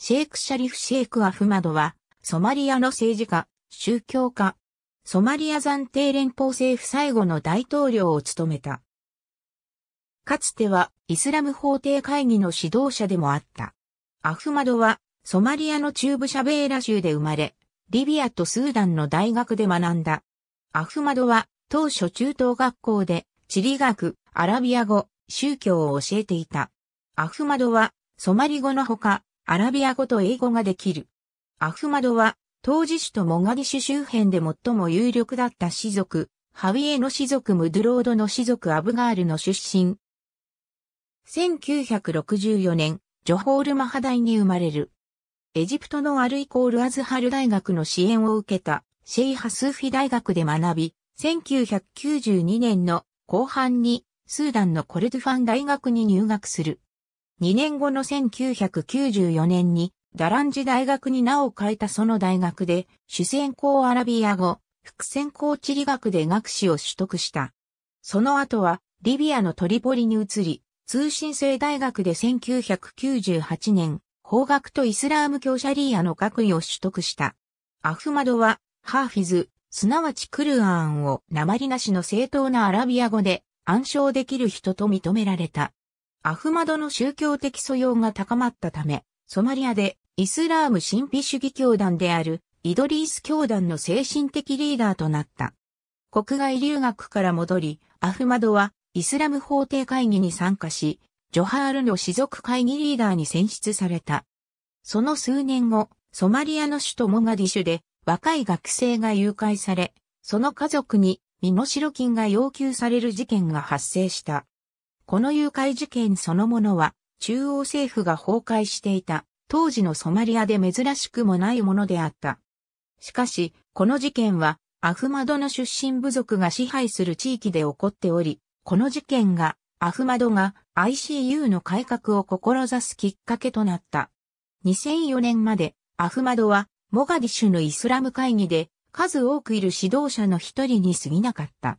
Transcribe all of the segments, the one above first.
シェイク・シャリフ・シェイク・アフマドは、ソマリアの政治家、宗教家、ソマリア暫定連邦政府最後の大統領を務めた。かつては、イスラム法廷会議の指導者でもあった。アフマドは、ソマリアの中部シャベーラ州で生まれ、リビアとスーダンの大学で学んだ。アフマドは、当初中等学校で、地理学、アラビア語、宗教を教えていた。アフマドは、ソマリ語のほか、アラビア語と英語ができる。アフマドは、当時首都モガディシュ周辺で最も有力だった氏族、ハウィエの氏族ムドゥロードの氏族アブガールの出身。1964年、ジョホールマハダイに生まれる。エジプトのアルイコールアズハル大学の支援を受けたシェイハスーフィ大学で学び、1992年の後半にスーダンのコルドゥファン大学に入学する。2年後の1994年に、ダランジ大学に名を変えたその大学で、主専攻アラビア語、副専攻地理学で学士を取得した。その後は、リビアのトリポリに移り、通信制大学で1998年、法学とイスラーム教シャリーアの学位を取得した。アフマドは、ハーフィズ、すなわちクルアーンを鉛なしの正当なアラビア語で暗唱できる人と認められた。アフマドの宗教的素養が高まったため、ソマリアでイスラーム神秘主義教団であるイドリース教団の精神的リーダーとなった。国外留学から戻り、アフマドはイスラム法廷会議に参加し、ジョハールの士族会議リーダーに選出された。その数年後、ソマリアの首都モガディシュで若い学生が誘拐され、その家族に身代金が要求される事件が発生した。この誘拐事件そのものは、中央政府が崩壊していた、当時のソマリアで珍しくもないものであった。しかし、この事件は、アフマドの出身部族が支配する地域で起こっており、この事件が、アフマドが ICU の改革を志すきっかけとなった。2004年まで、アフマドは、モガディシュのイスラム会議で、数多くいる指導者の一人に過ぎなかった。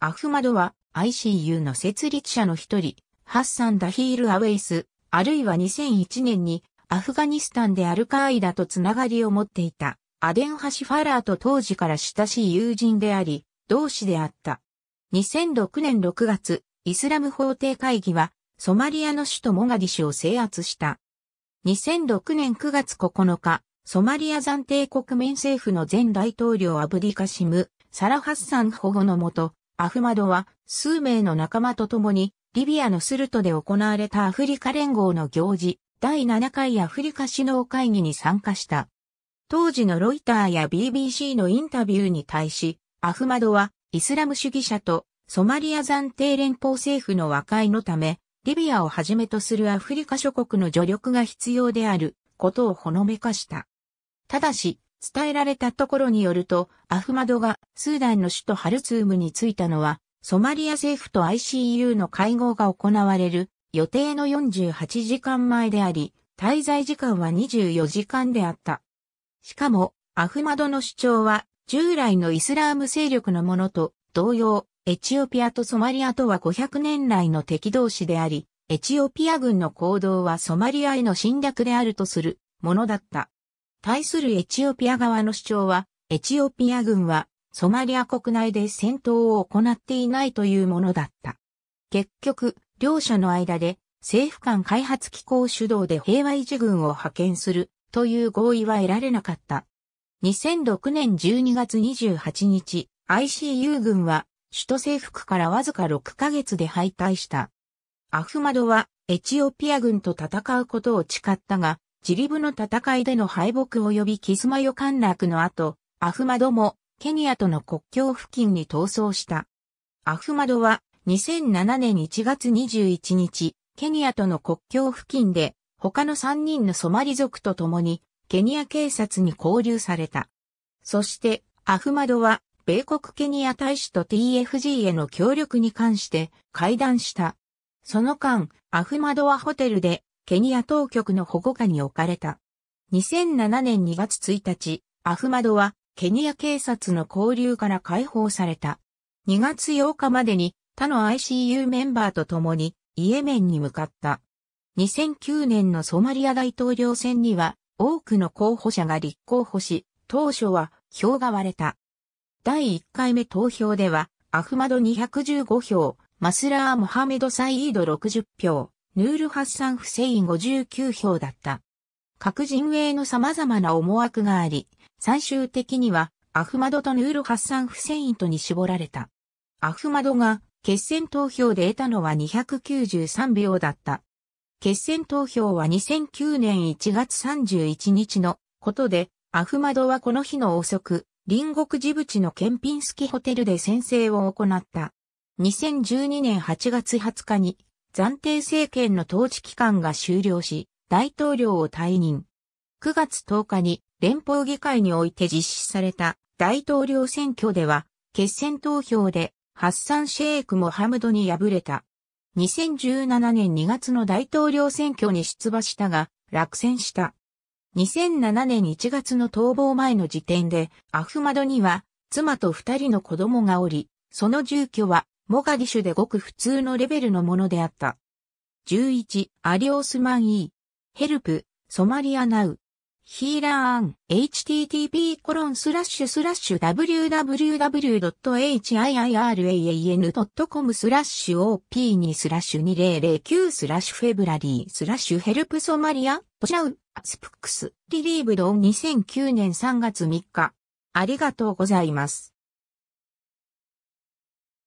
アフマドは、ICU の設立者の一人、ハッサン・ダヒール・アウェイス、あるいは2001年にアフガニスタンでアルカイダとつながりを持っていた、アデン・ハシファラーと当時から親しい友人であり、同志であった。2006年6月、イスラム法廷会議は、ソマリアの首都モガディシュを制圧した。2006年9月9日、ソマリア暫定国民政府の前大統領アブディカシム、サラハッサン保護のもと、アフマドは数名の仲間と共にリビアのスルトで行われたアフリカ連合の行事第7回アフリカ首脳会議に参加した。当時のロイターや BBC のインタビューに対し、アフマドはイスラム主義者とソマリア暫定連邦政府の和解のため、リビアをはじめとするアフリカ諸国の助力が必要であることをほのめかした。ただし、伝えられたところによると、アフマドがスーダンの首都ハルツームに着いたのは、ソマリア政府と ICU の会合が行われる予定の48時間前であり、滞在時間は24時間であった。しかも、アフマドの主張は、従来のイスラーム勢力のものと同様、エチオピアとソマリアとは500年来の敵同士であり、エチオピア軍の行動はソマリアへの侵略であるとするものだった。対するエチオピア側の主張は、エチオピア軍はソマリア国内で戦闘を行っていないというものだった。結局、両者の間で政府間開発機構主導で平和維持軍を派遣するという合意は得られなかった。2006年12月28日、ICU 軍は首都征服からわずか6ヶ月で敗退した。アフマドはエチオピア軍と戦うことを誓ったが、ジリブの戦いでの敗北及びキスマヨ陥落の後、アフマドもケニアとの国境付近に逃走した。アフマドは2007年1月21日、ケニアとの国境付近で他の3人のソマリ族と共にケニア警察に拘留された。そしてアフマドは米国ケニア大使と TFG への協力に関して会談した。その間、アフマドはホテルでケニア当局の保護下に置かれた。2007年2月1日、アフマドはケニア警察の交流から解放された。2月8日までに他の ICU メンバーと共にイエメンに向かった。2009年のソマリア大統領選には多くの候補者が立候補し、当初は票が割れた。第1回目投票では、アフマド215票、マスラー・モハメド・サイード60票、ヌール・ハッサン・フセイン59票だった。各陣営の様々な思惑があり、最終的にはアフマドとヌール・ハッサン・フセインとに絞られた。アフマドが決選投票で得たのは293票だった。決選投票は2009年1月31日のことで、アフマドはこの日の遅く、隣国ジブチのケンピンスキホテルで宣誓を行った。2012年8月20日に暫定政権の統治期間が終了し、大統領を退任。9月10日に連邦議会において実施された大統領選挙では、決選投票でハッサン・シェイク・モハムドに敗れた。2017年2月の大統領選挙に出馬したが、落選した。2007年1月の逃亡前の時点で、アフマドには妻と二人の子供がおり、その住居はモガディシュでごく普通のレベルのものであった。11、アリオスマンイー。ヘルプ、ソマリアナウ。ヒーラーアン、http コロンスラッシュスラッシュ www.hiraan.com スラッシュ op2 スラッシュ2009スラッシュフェブラリースラッシュヘルプソマリア、ポシャウ、スプックス、リリーブドン2009年3月3日。ありがとうございます。